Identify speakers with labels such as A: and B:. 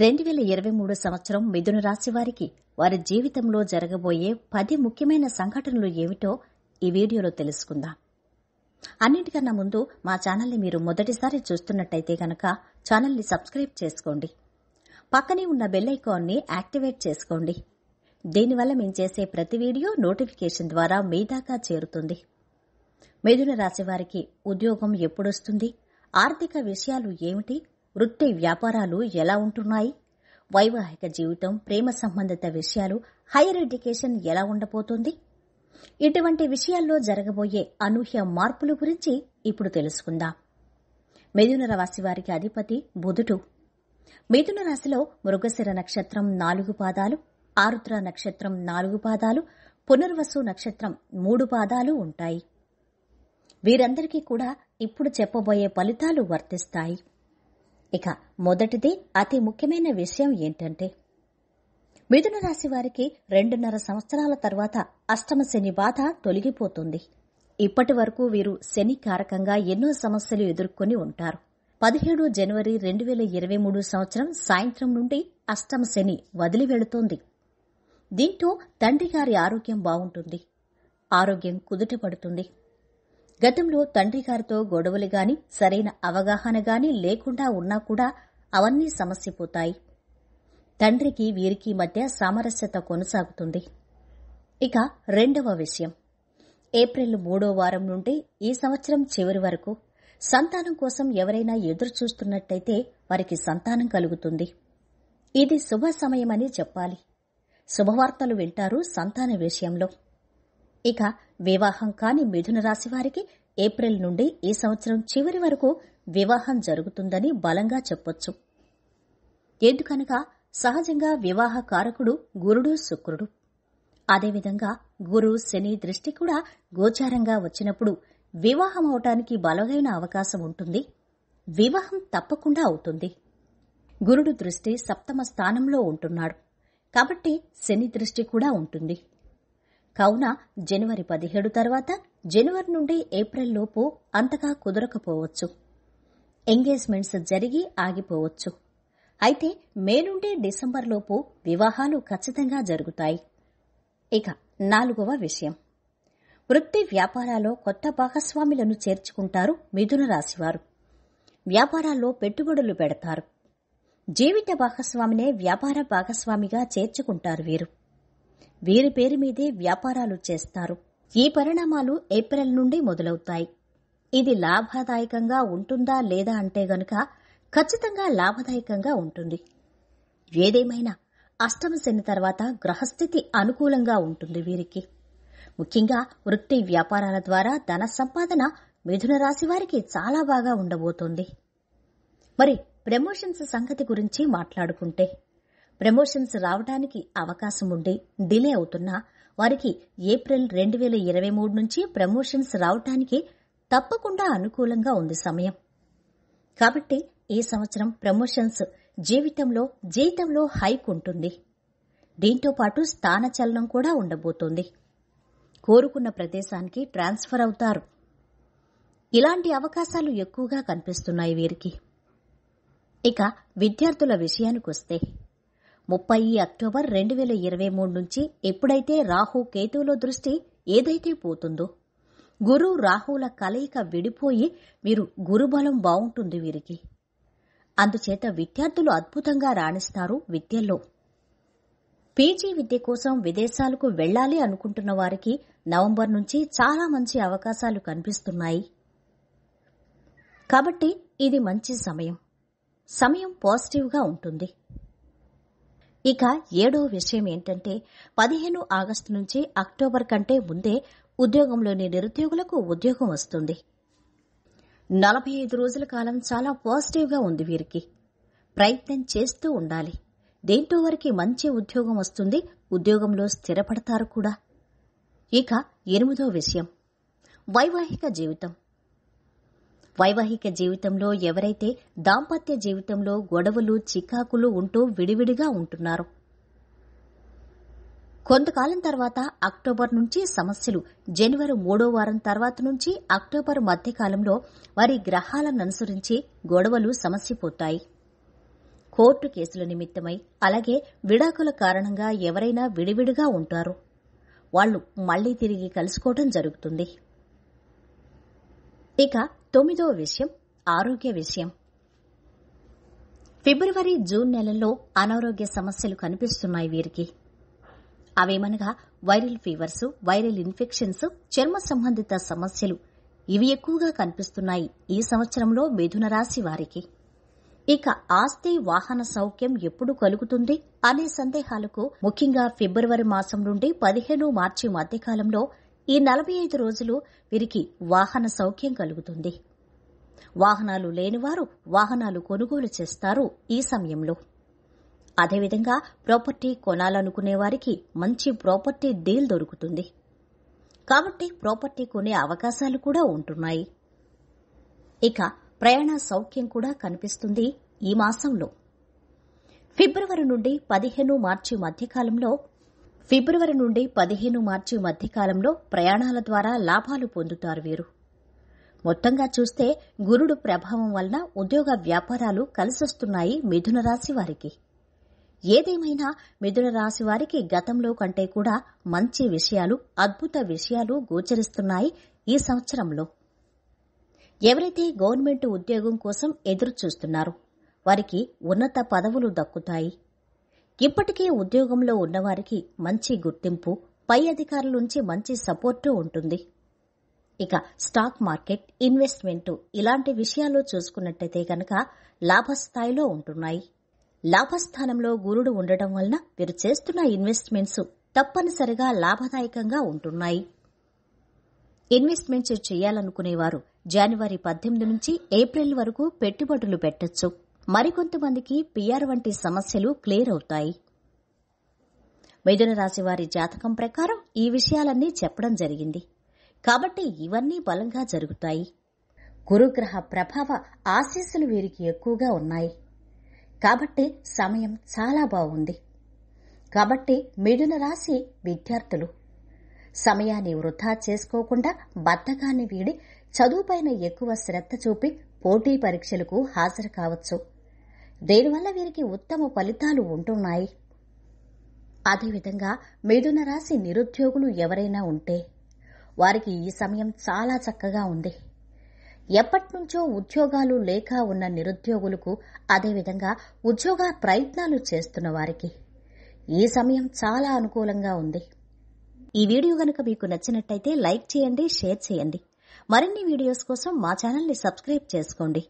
A: రెండు వేల ఇరవై మూడు సంవత్సరం మిథున రాశి వారికి వారి జీవితంలో జరగబోయే పది ముఖ్యమైన సంఘటనలు ఏమిటో ఈ వీడియోలో తెలుసుకుందాం అన్నింటికన్నా ముందు మా ఛానల్ని మీరు మొదటిసారి చూస్తున్నట్టయితే గనక ఛానల్ని సబ్స్క్రైబ్ చేసుకోండి పక్కనే ఉన్న బెల్ ఐకాన్ని యాక్టివేట్ చేసుకోండి దీనివల్ల మేము చేసే ప్రతి వీడియో నోటిఫికేషన్ ద్వారా మీ దాకా చేరుతుంది మిథున రాశి వారికి ఉద్యోగం ఎప్పుడొస్తుంది ఆర్థిక విషయాలు ఏమిటి వృత్తి వ్యాపారాలు ఎలా ఉంటున్నాయి వైవాహిక జీవితం ప్రేమ సంబంధిత విషయాలు హైయర్ ఎడ్యుకేషన్ ఎలా ఉండబోతుంది ఇటువంటి విషయాల్లో జరగబోయే అనూహ్య మార్పుల గురించి ఇప్పుడు తెలుసుకుందాం మిథున రాశి వారికి అధిపతి బుధుడు మిథున రాశిలో మృగశిర నక్షత్రం నాలుగు పాదాలు ఆరుద్ర నక్షత్రం నాలుగు పాదాలు పునర్వసు నక్షత్రం మూడు పాదాలు ఉంటాయి వీరందరికీ కూడా ఇప్పుడు చెప్పబోయే ఫలితాలు వర్తిస్తాయి ఇక మొదటిది అతి ముఖ్యమైన విషయం ఏంటంటే మిథున రాశి వారికి రెండున్నర సంవత్సరాల తర్వాత అష్టమ శని బాధ తొలగిపోతుంది ఇప్పటి వరకు వీరు శని కారకంగా ఎన్నో సమస్యలు ఎదుర్కొని ఉంటారు పదిహేడు జనవరి రెండు వేల ఇరవై మూడు సంవత్సరం సాయంత్రం నుండి అష్టమ శని వదిలి వెళుతోంది దీంతో తండ్రి గారి ఆరోగ్యం బాగుంటుంది ఆరోగ్యం కుదుటపడుతుంది గతంలో తండ్రి గారితో గొడవలు గాని సరైన అవగాహన గాని లేకుండా ఉన్నా కూడా అవన్నీ సమస్యపోతాయి తండ్రికి వీరికి మధ్య సామరస్యత కొనసాగుతుంది ఇక రెండవ విషయం ఏప్రిల్ మూడో వారం నుండి ఈ సంవత్సరం చివరి వరకు సంతానం కోసం ఎవరైనా ఎదురు చూస్తున్నట్టయితే వారికి సంతానం కలుగుతుంది ఇది శుభ సమయమని చెప్పాలి శుభవార్తలు వింటారు సంతాన విషయంలో ఇక వివాహం కాని మిథున రాశి వారికి ఏప్రిల్ నుండి ఈ సంవత్సరం చివరి వరకు వివాహం జరుగుతుందని బలంగా చెప్పొచ్చు ఎందుకనగా సహజంగా వివాహ కారకుడు గురుడు శుక్రుడు అదేవిధంగా గురు శని దృష్టి కూడా గోచారంగా వచ్చినప్పుడు వివాహం అవటానికి బలమైన అవకాశం ఉంటుంది వివాహం తప్పకుండా అవుతుంది గురుడు దృష్టి సప్తమ స్థానంలో ఉంటున్నాడు కాబట్టి శని దృష్టి కూడా ఉంటుంది కావున జనవరి పదిహేడు తర్వాత జనవరి నుండి ఏప్రిల్ లోపు అంతగా కుదరకపోవచ్చు ఎంగేజ్మెంట్స్ జరిగి ఆగిపోవచ్చు అయితే మే నుండి డిసెంబర్ లోపు వివాహాలు ఖచ్చితంగా జరుగుతాయి ఇక నాలుగవ విషయం వృత్తి వ్యాపారాల్లో కొత్త భాగస్వాములను చేర్చుకుంటారు మిథున రాశివారు వ్యాపారాల్లో పెట్టుబడులు పెడతారు జీవిత భాగస్వామినే వ్యాపార భాగస్వామిగా చేర్చుకుంటారు వీరు వీరి పేరు మీదే వ్యాపారాలు చేస్తారు ఈ పరిణామాలు ఏప్రిల్ నుండి మొదలవుతాయి ఇది లాభదాయకంగా ఉంటుందా లేదా అంటే గనుక ఖచ్చితంగా లాభదాయకంగా ఉంటుంది ఏదేమైనా అష్టమ శని తర్వాత గ్రహస్థితి అనుకూలంగా ఉంటుంది వీరికి ముఖ్యంగా వృత్తి వ్యాపారాల ద్వారా ధన సంపాదన మిథున రాశి వారికి చాలా బాగా ఉండబోతోంది మరి ప్రమోషన్స్ సంగతి గురించి మాట్లాడుకుంటే ప్రమోషన్స్ రావడానికి అవకాశం ఉండి డిలే అవుతున్నా వారికి ఏప్రిల్ రెండు వేల ఇరవై మూడు నుంచి ప్రమోషన్స్ రావటానికి తప్పకుండా అనుకూలంగా ఉంది సమయం కాబట్టి ఈ సంవత్సరం ప్రమోషన్స్ జీవితంలో జీతంలో హైక్ ఉంటుంది దీంతో పాటు స్థాన చలనం కూడా ఉండబోతోంది కోరుకున్న ప్రదేశానికి ట్రాన్స్ఫర్ అవుతారు ఇలాంటి అవకాశాలు ఎక్కువగా కనిపిస్తున్నాయి వీరికి ఇక విద్యార్థుల విషయానికొస్తే ముప్పై అక్టోబర్ రెండు వేల ఇరవై మూడు నుంచి ఎప్పుడైతే రాహు కేతువులో దృష్టి ఏదైతే పోతుందో గురు రాహుల కలయిక విడిపోయి మీరు గురుబలం బాగుంటుంది వీరికి అందుచేత విద్యార్థులు అద్భుతంగా రాణిస్తారు విద్యలో పీజీ విద్య కోసం విదేశాలకు వెళ్లాలి అనుకుంటున్న వారికి నవంబర్ నుంచి చాలా మంచి అవకాశాలు కనిపిస్తున్నాయి కాబట్టి ఇది మంచి సమయం సమయం పాజిటివ్గా ఉంటుంది ఇక ఏడో విషయం ఏంటంటే పదిహేను ఆగస్టు నుంచి అక్టోబర్ కంటే ముందే ఉద్యోగంలోని నిరుద్యోగులకు ఉద్యోగం వస్తుంది నలభై ఐదు రోజుల కాలం చాలా పాజిటివ్గా ఉంది వీరికి ప్రయత్నం చేస్తూ ఉండాలి దేంతో వారికి మంచి ఉద్యోగం వస్తుంది ఉద్యోగంలో స్థిరపడతారు కూడా ఇక ఎనిమిదో విషయం వైవాహిక జీవితం వైవాహిక జీవితంలో ఎవరైతే దాంపత్య జీవితంలో గొడవలు చికాకులు ఉంటూ విడివిడిగా ఉంటున్నారు కొంతకాలం తర్వాత అక్టోబర్ నుంచి సమస్యలు జనవరి మూడో వారం తర్వాత నుంచి అక్టోబర్ మధ్యకాలంలో వారి గ్రహాలను అనుసరించి గొడవలు సమస్యపోతాయి కోర్టు కేసుల నిమిత్తమై అలాగే విడాకుల కారణంగా ఎవరైనా విడివిడిగా ఉంటారు వాళ్లు మళ్లీ తిరిగి కలుసుకోవడం జరుగుతుంది ఇక తొమ్మిదవ విషయం ఆరోగ్య విషయం ఫిబ్రవరి జూన్ నెలల్లో అనారోగ్య సమస్యలు కనిపిస్తున్నాయి వీరికి అవేమనగా వైరల్ ఫీవర్స్ వైరల్ ఇన్ఫెక్షన్స్ చర్మ సంబంధిత సమస్యలు ఇవి ఎక్కువగా కనిపిస్తున్నాయి ఈ సంవత్సరంలో మిథున రాశి వారికి ఇక ఆస్తి వాహన సౌఖ్యం ఎప్పుడు కలుగుతుంది అనే సందేహాలకు ముఖ్యంగా ఫిబ్రవరి మాసం నుండి పదిహేను మార్చి మధ్యకాలంలో ఈ నలభై ఐదు రోజులు వీరికి వాహన సౌఖ్యం కలుగుతుంది వాహనాలు లేనివారు వాహనాలు కొనుగోలు చేస్తారు ఈ సమయంలో అదేవిధంగా ప్రాపర్టీ కొనాలనుకునే వారికి మంచి ప్రాపర్టీ డీల్ దొరుకుతుంది కాబట్టి ప్రాపర్టీ కొనే అవకాశాలు కూడా ఉంటున్నాయి ఇక ప్రయాణ సౌఖ్యం కూడా కనిపిస్తుంది ఈ మాసంలో ఫిబ్రవరి నుండి పదిహేను మార్చి మధ్యకాలంలో ఫిబ్రవరి నుండి పదిహేను మార్చి మధ్యకాలంలో ప్రయాణాల ద్వారా లాభాలు పొందుతారు వీరు మొత్తంగా చూస్తే గురుడు ప్రభావం వలన ఉద్యోగ వ్యాపారాలు కలిసొస్తున్నాయి మిథున రాశి వారికి ఏదేమైనా మిథున రాశి వారికి గతంలో కంటే కూడా మంచి విషయాలు అద్భుత విషయాలు గోచరిస్తున్నాయి ఈ సంవత్సరంలో ఎవరైతే గవర్నమెంట్ ఉద్యోగం కోసం ఎదురుచూస్తున్నారు వారికి ఉన్నత పదవులు దక్కుతాయి ఇప్పటికే ఉద్యోగంలో ఉన్నవారికి మంచి గుర్తింపు పై అధికారుల నుంచి మంచి సపోర్టు ఉంటుంది ఇక స్టాక్ మార్కెట్ ఇన్వెస్ట్మెంట్ ఇలాంటి విషయాలు చూసుకున్నట్టయితే కనుక లాభస్థాయిలో ఉంటున్నాయి లాభస్థానంలో గురుడు ఉండటం వలన మీరు చేస్తున్న ఇన్వెస్ట్మెంట్స్ తప్పనిసరిగా లాభదాయకంగా ఉంటున్నాయి ఇన్వెస్ట్మెంట్స్ చేయాలనుకునేవారు జనవరి పద్దెనిమిది నుంచి ఏప్రిల్ వరకు పెట్టుబడులు పెట్టొచ్చు మరికొంతమందికి పిఆర్ వంటి సమస్యలు క్లియర్ అవుతాయి మిథున రాశి వారి జాతకం ప్రకారం ఈ విషయాలన్నీ చెప్పడం జరిగింది కాబట్టి ఇవన్నీ బలంగా జరుగుతాయి గురుగ్రహ ప్రభావ ఆశీస్సులు వీరికి ఎక్కువగా ఉన్నాయి కాబట్టి సమయం చాలా బాగుంది కాబట్టి మిథున రాశి విద్యార్థులు సమయాన్ని వృధా చేసుకోకుండా బద్ధకాన్ని వీడి చదువుపైన ఎక్కువ శ్రద్ధ చూపి పోటీ పరీక్షలకు హాజరు కావచ్చు దీనివల్ల వీరికి ఉత్తమ ఫలితాలు ఉంటున్నాయి అదేవిధంగా మిథున రాశి నిరుద్యోగులు ఎవరైనా ఉంటే వారికి ఈ సమయం చాలా చక్కగా ఉంది ఎప్పటినుంచో ఉద్యోగాలు లేక ఉన్న నిరుద్యోగులకు అదేవిధంగా ఉద్యోగ ప్రయత్నాలు చేస్తున్న వారికి ఈ సమయం చాలా అనుకూలంగా ఉంది ఈ వీడియో గనుక మీకు నచ్చినట్టయితే లైక్ చేయండి షేర్ చేయండి మరిన్ని వీడియోస్ కోసం మా ఛానల్ని సబ్స్క్రైబ్ చేసుకోండి